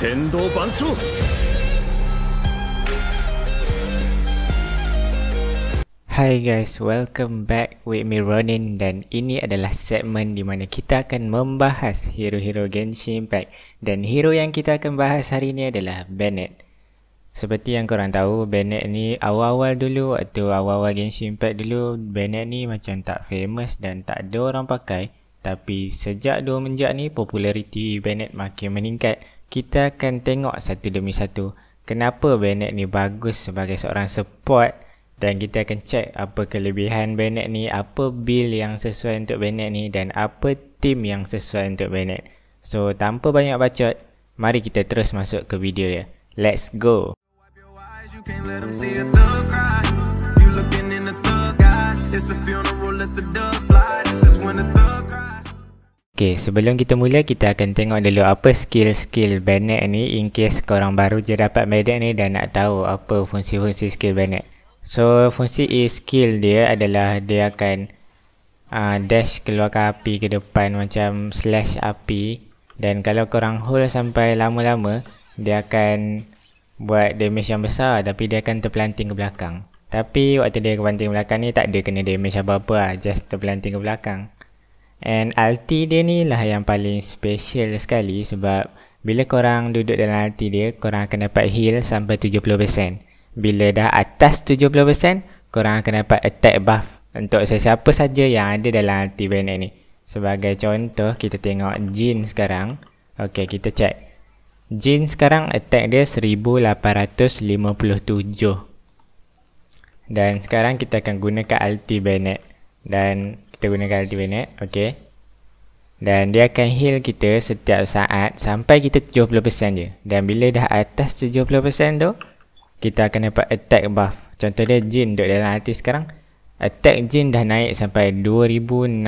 天道万象 Hi guys, welcome back with me Ronin dan ini adalah segmen di mana kita akan membahas hero-hero Genshin Impact dan hero yang kita akan bahas hari ini adalah Bennett. Seperti yang korang tahu, Bennett ni awal-awal dulu atau awal-awal Genshin Impact dulu, Bennett ni macam tak famous dan tak ada orang pakai. Tapi sejak dua menjak ni, populariti Bennett makin meningkat kita akan tengok satu demi satu kenapa Bennett ni bagus sebagai seorang support dan kita akan check apa kelebihan Bennett ni, apa bill yang sesuai untuk Bennett ni dan apa team yang sesuai untuk Bennett. So tanpa banyak bacot, mari kita terus masuk ke video dia. Let's go! It's a funeral Okay, sebelum kita mula, kita akan tengok dulu apa skill-skill Banner ni in case korang baru je dapat Banner ni dan nak tahu apa fungsi-fungsi skill Banner. So, fungsi skill dia adalah dia akan uh, dash keluarkan api ke depan macam slash api dan kalau korang hold sampai lama-lama, dia akan buat damage yang besar tapi dia akan terpelanting ke belakang. Tapi waktu dia terpelanting ke belakang ni tak ada kena damage apa-apa lah, just terpelanting ke belakang. And alti dia ni lah yang paling special sekali sebab bila korang duduk dalam alti dia, korang akan dapat heal sampai 70%. Bila dah atas 70%, korang akan dapat attack buff untuk sesiapa saja yang ada dalam alti Bennett ni. Sebagai contoh, kita tengok Jin sekarang. Okay, kita check. Jin sekarang attack dia 1857. Dan sekarang kita akan gunakan LT Bennett. Dan kita gunakan ulti banner okey dan dia akan heal kita setiap saat sampai kita 70% je dan bila dah atas 70% tu kita akan dapat attack buff contoh dia jin duduk dalam hati sekarang attack jin dah naik sampai 2689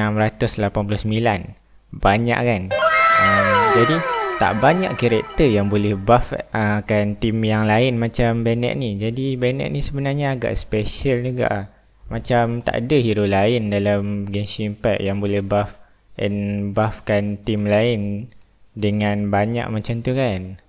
banyak kan um, jadi tak banyak karakter yang boleh buff uh, akan uh, team yang lain macam Bennett ni jadi Bennett ni sebenarnya agak special juga lah macam tak ada hero lain dalam Genshin Impact yang boleh buff and buffkan team lain dengan banyak macam tu kan.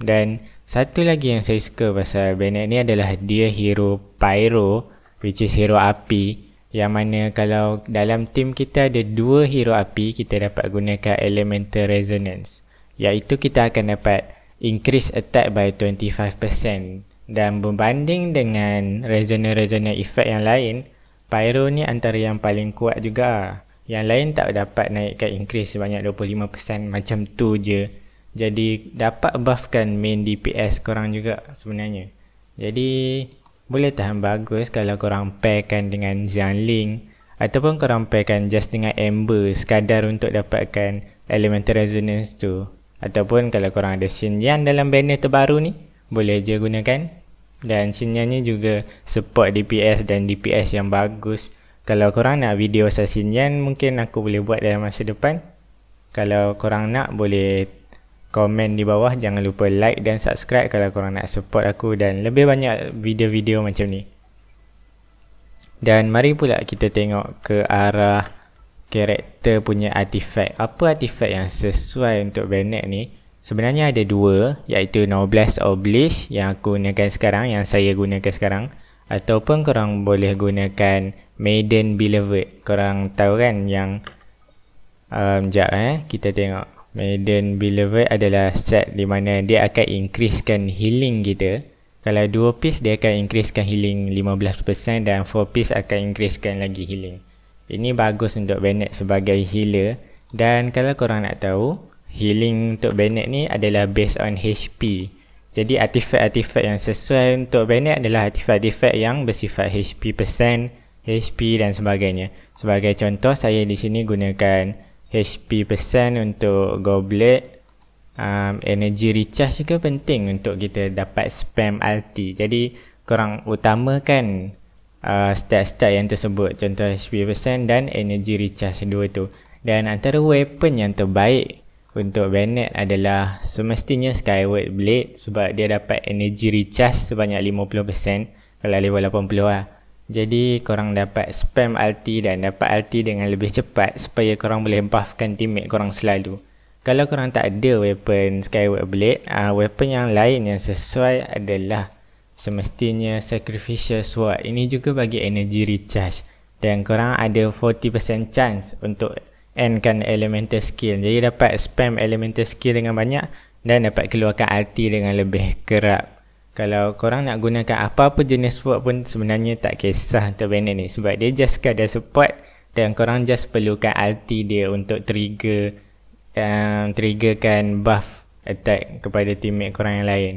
Dan satu lagi yang saya suka pasal Bennett ni adalah dia hero pyro which is hero api yang mana kalau dalam team kita ada dua hero api kita dapat gunakan elemental resonance iaitu kita akan dapat increase attack by 25% dan berbanding dengan rezonan-rezonan efek yang lain pyro ni antara yang paling kuat juga yang lain tak dapat naikkan increase sebanyak 25% macam tu je jadi dapat buffkan main DPS korang juga sebenarnya jadi boleh tahan bagus kalau korang pairkan dengan Zhang Ling, ataupun korang pairkan just dengan Amber sekadar untuk dapatkan Elemental Resonance tu ataupun kalau korang ada Xin Yang dalam banner terbaru ni boleh je gunakan dan sinyalnya juga support DPS dan DPS yang bagus kalau korang nak video pasal sinyan mungkin aku boleh buat dalam masa depan kalau korang nak boleh komen di bawah jangan lupa like dan subscribe kalau korang nak support aku dan lebih banyak video-video macam ni dan mari pula kita tengok ke arah karakter punya artifact apa artifact yang sesuai untuk Bennett ni Sebenarnya ada dua iaitu Noblesse Oblige yang aku gunakan sekarang, yang saya gunakan sekarang ataupun korang boleh gunakan Maiden Beloved korang tahu kan yang um, sekejap eh, kita tengok Maiden Beloved adalah set di mana dia akan increasekan healing kita kalau dua piece dia akan increasekan healing 15% dan four piece akan increasekan lagi healing ini bagus untuk Bennett sebagai healer dan kalau korang nak tahu healing untuk Bennett ni adalah based on HP. Jadi artifact-artifact yang sesuai untuk Bennett adalah artifact-artifact yang bersifat HP persen, HP dan sebagainya. Sebagai contoh, saya di sini gunakan HP persen untuk goblet. Um, energy recharge juga penting untuk kita dapat spam ulti. Jadi kurang utamakan uh, stat-stat yang tersebut. Contoh HP persen dan energy recharge dua tu. Dan antara weapon yang terbaik untuk Bennett adalah semestinya Skyward Blade sebab dia dapat energy recharge sebanyak 50% kalau level 80 lah. Jadi korang dapat spam ulti dan dapat ulti dengan lebih cepat supaya korang boleh buffkan teammate korang selalu. Kalau korang tak ada weapon Skyward Blade, uh, weapon yang lain yang sesuai adalah semestinya Sacrificial Sword. Ini juga bagi energy recharge dan korang ada 40% chance untuk n kan elemental skill, jadi dapat spam elemental skill dengan banyak dan dapat keluarkan RT dengan lebih kerap kalau korang nak gunakan apa-apa jenis word pun sebenarnya tak kisah untuk banner ni sebab dia just kadar support dan korang just perlukan RT dia untuk trigger um, triggerkan buff attack kepada teammate korang yang lain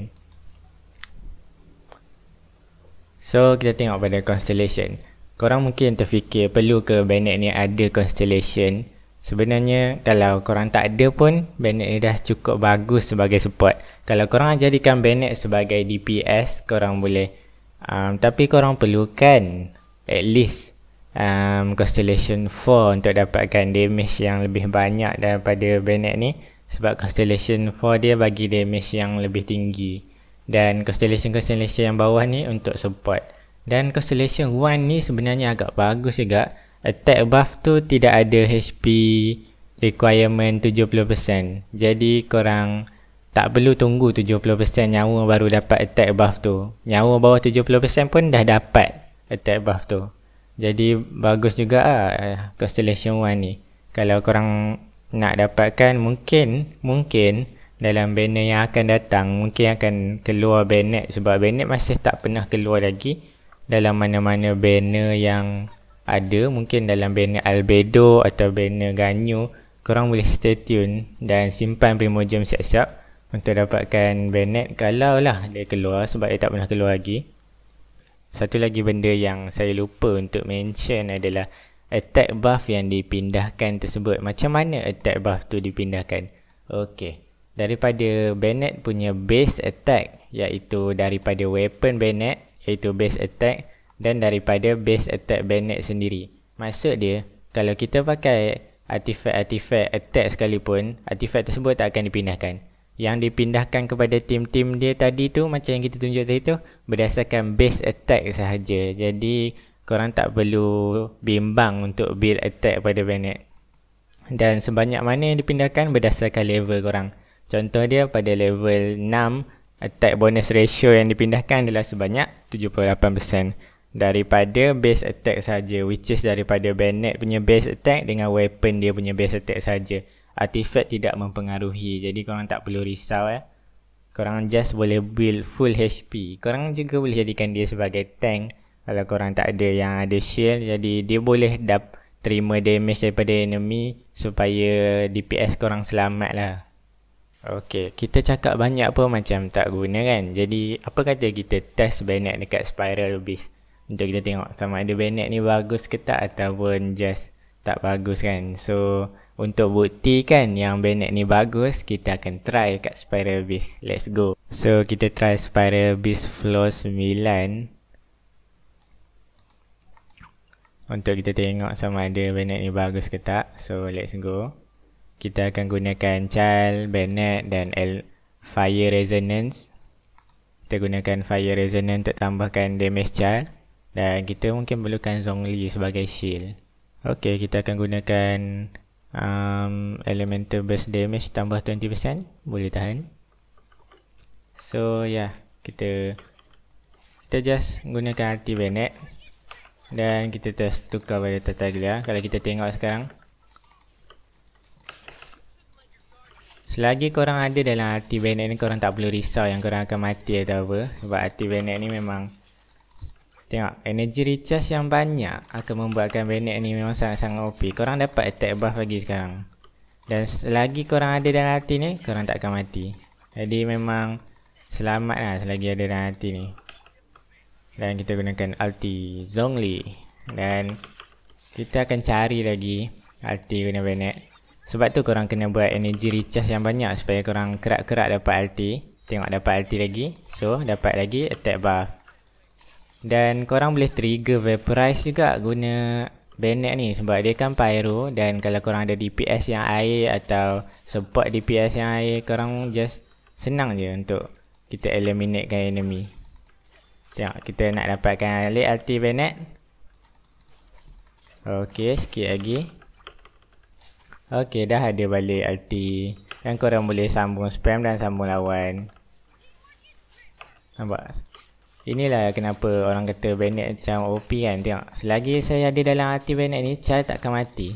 so kita tengok pada constellation korang mungkin terfikir perlu ke banner ni ada constellation Sebenarnya kalau korang tak ada pun Bennett ni dah cukup bagus sebagai support Kalau korang jadikan Bennett sebagai DPS Korang boleh um, Tapi korang perlukan At least um, Constellation 4 untuk dapatkan damage yang lebih banyak daripada Bennett ni Sebab Constellation 4 dia bagi damage yang lebih tinggi Dan Constellation-Constellation yang bawah ni untuk support Dan Constellation 1 ni sebenarnya agak bagus juga attack buff tu tidak ada HP requirement 70%. Jadi korang tak perlu tunggu 70% nyawa baru dapat attack buff tu. Nyawa bawah 70% pun dah dapat attack buff tu. Jadi bagus juga lah eh, Constellation 1 ni. Kalau korang nak dapatkan mungkin mungkin dalam banner yang akan datang mungkin akan keluar banner sebab banner masih tak pernah keluar lagi dalam mana-mana banner yang ada mungkin dalam banner albedo atau banner ganyu korang boleh stay tune dan simpan primogem gem siap-siap untuk dapatkan banner kalau lah dia keluar sebab dia tak pernah keluar lagi satu lagi benda yang saya lupa untuk mention adalah attack buff yang dipindahkan tersebut macam mana attack buff tu dipindahkan Okey, daripada Bennett punya base attack iaitu daripada weapon Bennett iaitu base attack dan daripada base attack banner sendiri. Maksud dia, kalau kita pakai artifact-artifact attack sekalipun, artifact tersebut tak akan dipindahkan. Yang dipindahkan kepada tim-tim dia tadi tu macam yang kita tunjuk tadi tu berdasarkan base attack sahaja. Jadi korang tak perlu bimbang untuk build attack pada banner. Dan sebanyak mana yang dipindahkan berdasarkan level korang. Contoh dia pada level 6 attack bonus ratio yang dipindahkan adalah sebanyak 78% daripada base attack saja which is daripada Bennett punya base attack dengan weapon dia punya base attack saja artifact tidak mempengaruhi jadi korang tak perlu risau eh korang just boleh build full HP korang juga boleh jadikan dia sebagai tank kalau korang tak ada yang ada shield jadi dia boleh dap terima damage daripada enemy supaya DPS korang selamat lah Okay, kita cakap banyak pun macam tak guna kan. Jadi, apa kata kita test Bennett dekat Spiral Beast? untuk kita tengok sama ada banner ni bagus ke tak ataupun just tak bagus kan so untuk buktikan yang banner ni bagus kita akan try kat spiral beast let's go so kita try spiral beast flow 9 untuk kita tengok sama ada banner ni bagus ke tak so let's go kita akan gunakan child banner dan L fire resonance kita gunakan fire resonance untuk tambahkan damage child dan kita mungkin perlukan Zhongli sebagai shield. Okey, kita akan gunakan um, Elemental Burst Damage tambah 20%. Boleh tahan. So, yeah. Kita kita just gunakan Arti Bennett. Dan kita test tukar pada Tataglia. Kalau kita tengok sekarang. Selagi korang ada dalam Arti Bennett ni, korang tak perlu risau yang korang akan mati atau apa. Sebab Arti Bennett ni memang... Tengok, energy recharge yang banyak akan membuatkan Bennett ni memang sangat-sangat OP. Korang dapat attack buff lagi sekarang. Dan selagi korang ada dalam hati ni, korang tak akan mati. Jadi memang selamat lah selagi ada dalam hati ni. Dan kita gunakan ulti Zhongli. Dan kita akan cari lagi ulti guna Bennett. Sebab tu korang kena buat energy recharge yang banyak supaya korang kerak-kerak dapat ulti. Tengok dapat ulti lagi. So, dapat lagi attack buff dan korang boleh trigger vaporize juga guna banner ni sebab dia kan pyro dan kalau korang ada DPS yang air atau support DPS yang air korang just senang je untuk kita eliminatekan enemy tengok kita nak dapatkan alik ulti banner ok sikit lagi ok dah ada balik ulti dan korang boleh sambung spam dan sambung lawan nampak Inilah kenapa orang kata Bennett macam OP kan tengok. Selagi saya ada dalam hati Bennett ni, Charles takkan mati.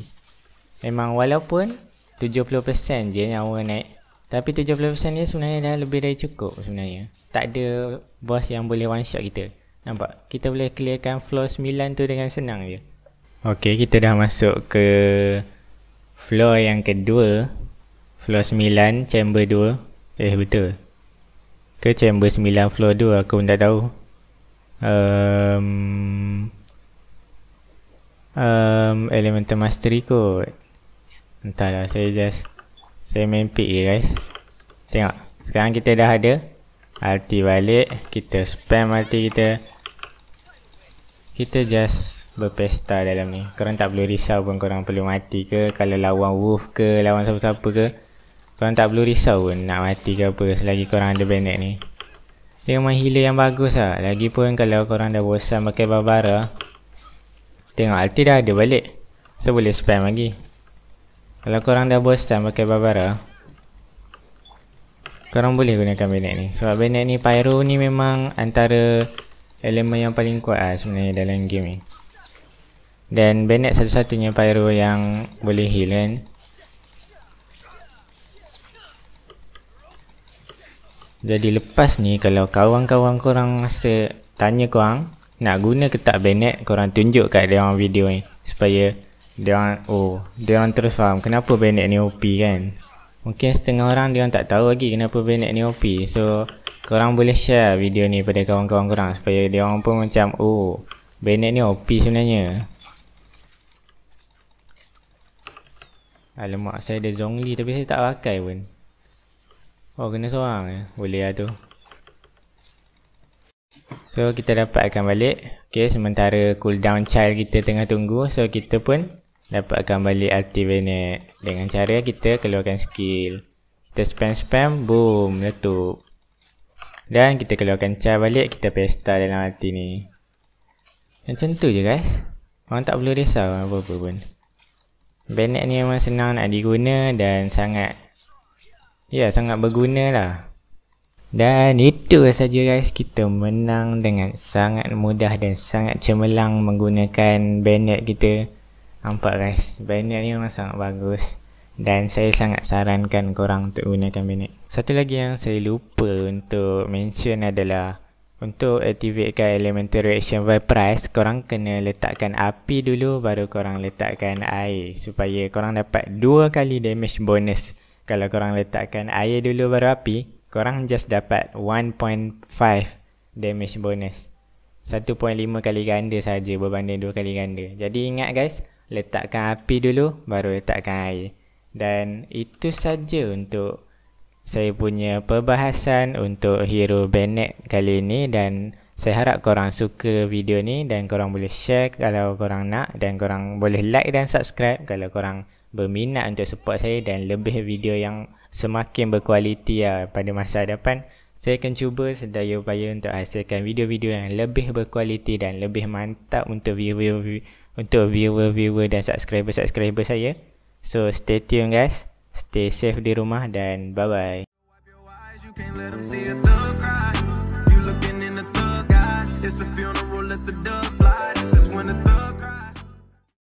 Memang walaupun 70% je yang nyawa naik. Tapi 70% ni sebenarnya dah lebih dari cukup sebenarnya. Tak ada boss yang boleh one shot kita. Nampak? Kita boleh clearkan floor 9 tu dengan senang je. Okay, kita dah masuk ke floor yang kedua. Floor 9, chamber 2. Eh, betul ke chamber 9 floor tu aku pun tak tahu um, um, elemental mastery kot entahlah saya just saya main pick je guys tengok sekarang kita dah ada ulti balik kita spam ulti kita kita just berpesta dalam ni korang tak perlu risau pun korang perlu mati ke kalau lawan wolf ke lawan siapa-siapa ke Korang tak perlu risau pun nak mati ke apa selagi korang ada bandit ni Dia memang healer yang bagus lah Lagipun kalau korang dah bosan pakai Barbara Tengok ulti dah ada balik So boleh spam lagi Kalau korang dah bosan pakai Barbara Korang boleh gunakan bandit ni Sebab bandit ni Pyro ni memang antara Elemen yang paling kuat lah sebenarnya dalam game ni Dan bandit satu-satunya Pyro yang boleh heal kan Jadi lepas ni kalau kawan-kawan korang rasa tanya korang nak guna ke tak banet korang tunjuk kat dia orang video ni supaya dia orang oh dia orang terus faham kenapa benek ni OP kan. Mungkin setengah orang dia orang tak tahu lagi kenapa benek ni OP. So korang boleh share video ni pada kawan-kawan korang supaya dia orang pun macam oh benek ni OP sebenarnya. Alamak saya ada zongli tapi saya tak pakai pun. Oh kena seorang eh. Boleh lah tu. So kita dapatkan balik. Okay sementara cooldown child kita tengah tunggu. So kita pun dapatkan balik Artivanet. Dengan cara kita keluarkan skill. Kita spam-spam. Boom. Letup. Dan kita keluarkan child balik. Kita pesta dalam hati ni. Macam tu je guys. Orang tak perlu risau apa-apa pun. Banet ni memang senang nak diguna dan sangat Ya yeah, sangat berguna lah Dan itu saja guys Kita menang dengan sangat mudah Dan sangat cemerlang Menggunakan banner kita Nampak guys Banner ni memang sangat bagus Dan saya sangat sarankan korang Untuk gunakan banner Satu lagi yang saya lupa Untuk mention adalah untuk aktifkan elemental reaction by vaporize, korang kena letakkan api dulu baru korang letakkan air supaya korang dapat dua kali damage bonus kalau korang letakkan air dulu baru api, korang just dapat 1.5 damage bonus. 1.5 kali ganda saja berbanding 2 kali ganda. Jadi ingat guys, letakkan api dulu baru letakkan air. Dan itu saja untuk saya punya perbahasan untuk hero Bennett kali ini dan saya harap korang suka video ni dan korang boleh share kalau korang nak dan korang boleh like dan subscribe kalau korang berminat untuk support saya dan lebih video yang semakin berkualiti lah pada masa depan saya akan cuba sedaya upaya untuk hasilkan video-video yang lebih berkualiti dan lebih mantap untuk viewer untuk viewer-viewer dan subscriber-subscriber saya so stay tune guys stay safe di rumah dan bye bye